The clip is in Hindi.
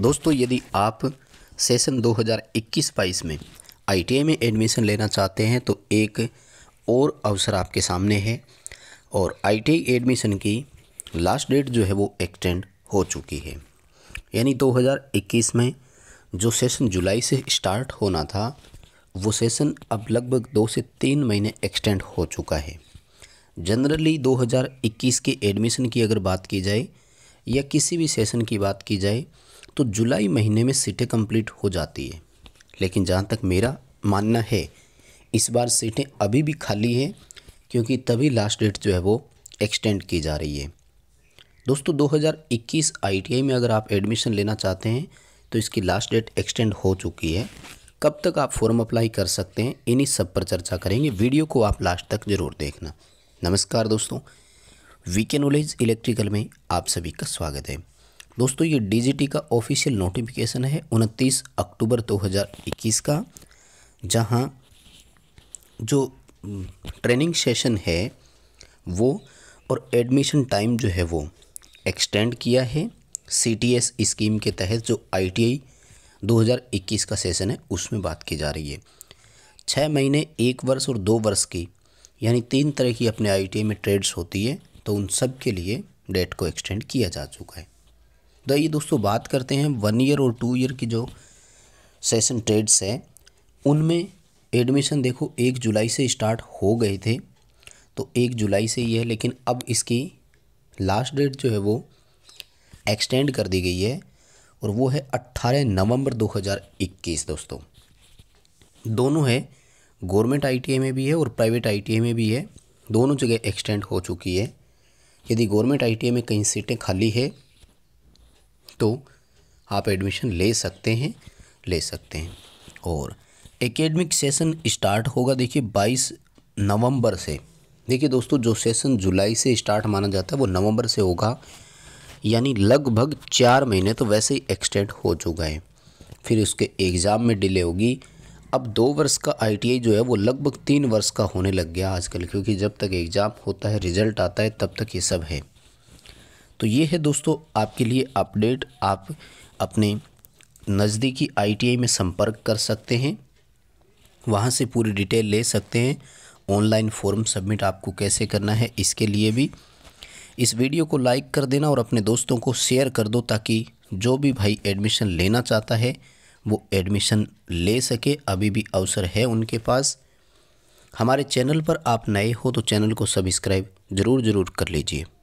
दोस्तों यदि आप सेशन 2021-22 में आईटीआई में एडमिशन लेना चाहते हैं तो एक और अवसर आपके सामने है और आईटीआई एडमिशन की लास्ट डेट जो है वो एक्सटेंड हो चुकी है यानी 2021 में जो सेशन जुलाई से स्टार्ट होना था वो सेशन अब लगभग दो से तीन महीने एक्सटेंड हो चुका है जनरली 2021 के एडमिशन की अगर बात की जाए या किसी भी सेशन की बात की जाए तो जुलाई महीने में सीटें कंप्लीट हो जाती है लेकिन जहाँ तक मेरा मानना है इस बार सीटें अभी भी खाली हैं क्योंकि तभी लास्ट डेट जो है वो एक्सटेंड की जा रही है दोस्तों 2021 आईटीआई में अगर आप एडमिशन लेना चाहते हैं तो इसकी लास्ट डेट एक्सटेंड हो चुकी है कब तक आप फॉर्म अप्लाई कर सकते हैं इन्हीं सब पर चर्चा करेंगे वीडियो को आप लास्ट तक ज़रूर देखना नमस्कार दोस्तों वीके नॉलेज इलेक्ट्रिकल में आप सभी का स्वागत है दोस्तों ये डीजीटी का ऑफिशियल नोटिफिकेशन है 29 अक्टूबर 2021 का जहां जो ट्रेनिंग सेशन है वो और एडमिशन टाइम जो है वो एक्सटेंड किया है सीटीएस स्कीम के तहत जो आईटीआई 2021 का सेशन है उसमें बात की जा रही है छः महीने एक वर्ष और दो वर्ष की यानी तीन तरह की अपने आईटीआई में ट्रेड्स होती है तो उन सब के लिए डेट को एक्सटेंड किया जा चुका है तो आइए दोस्तों बात करते हैं वन ईयर और टू ईयर की जो सेशन ट्रेड्स है उनमें एडमिशन देखो एक जुलाई से स्टार्ट हो गए थे तो एक जुलाई से ही है लेकिन अब इसकी लास्ट डेट जो है वो एक्सटेंड कर दी गई है और वो है अट्ठारह नवंबर 2021 दोस्तों दोनों है गवर्नमेंट आई में भी है और प्राइवेट आई में भी है दोनों जगह एक्सटेंड हो चुकी है यदि गवर्नमेंट आई में कहीं सीटें खाली है तो आप एडमिशन ले सकते हैं ले सकते हैं और एकेडमिक सेशन स्टार्ट होगा देखिए 22 नवंबर से देखिए दोस्तों जो सेशन जुलाई से स्टार्ट माना जाता है वो नवंबर से होगा यानी लगभग चार महीने तो वैसे ही एक्सटेंड हो चुका है फिर उसके एग्ज़ाम में डिले होगी अब दो वर्ष का आईटीआई जो है वो लगभग तीन वर्ष का होने लग गया आजकल क्योंकि जब तक एग्ज़ाम होता है रिजल्ट आता है तब तक ये सब है तो ये है दोस्तों आपके लिए अपडेट आप अपने नज़दीकी आईटीआई में संपर्क कर सकते हैं वहाँ से पूरी डिटेल ले सकते हैं ऑनलाइन फॉर्म सबमिट आपको कैसे करना है इसके लिए भी इस वीडियो को लाइक कर देना और अपने दोस्तों को शेयर कर दो ताकि जो भी भाई एडमिशन लेना चाहता है वो एडमिशन ले सके अभी भी अवसर है उनके पास हमारे चैनल पर आप नए हो तो चैनल को सब्सक्राइब ज़रूर ज़रूर कर लीजिए